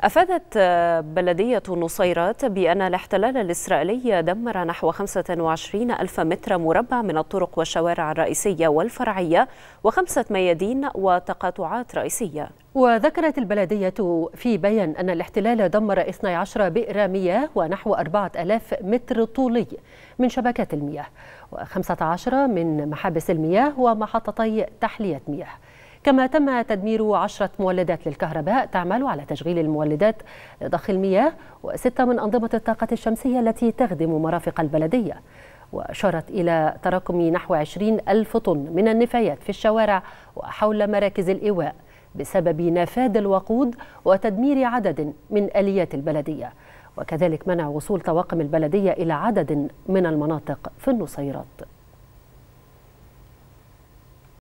أفادت بلدية نصيرات بأن الاحتلال الإسرائيلي دمر نحو 25 ألف متر مربع من الطرق والشوارع الرئيسية والفرعية وخمسة ميادين وتقاطعات رئيسية وذكرت البلدية في بيان أن الاحتلال دمر 12 بئر مياه ونحو 4000 متر طولي من شبكات المياه و15 من محابس المياه ومحطتي تحلية مياه كما تم تدمير عشرة مولدات للكهرباء تعمل على تشغيل المولدات لضخ المياه وستة من أنظمة الطاقة الشمسية التي تخدم مرافق البلدية وأشارت إلى تراكم نحو 20 ألف طن من النفايات في الشوارع وحول مراكز الإيواء بسبب نفاد الوقود وتدمير عدد من آليات البلدية وكذلك منع وصول طواقم البلدية إلى عدد من المناطق في النصيرات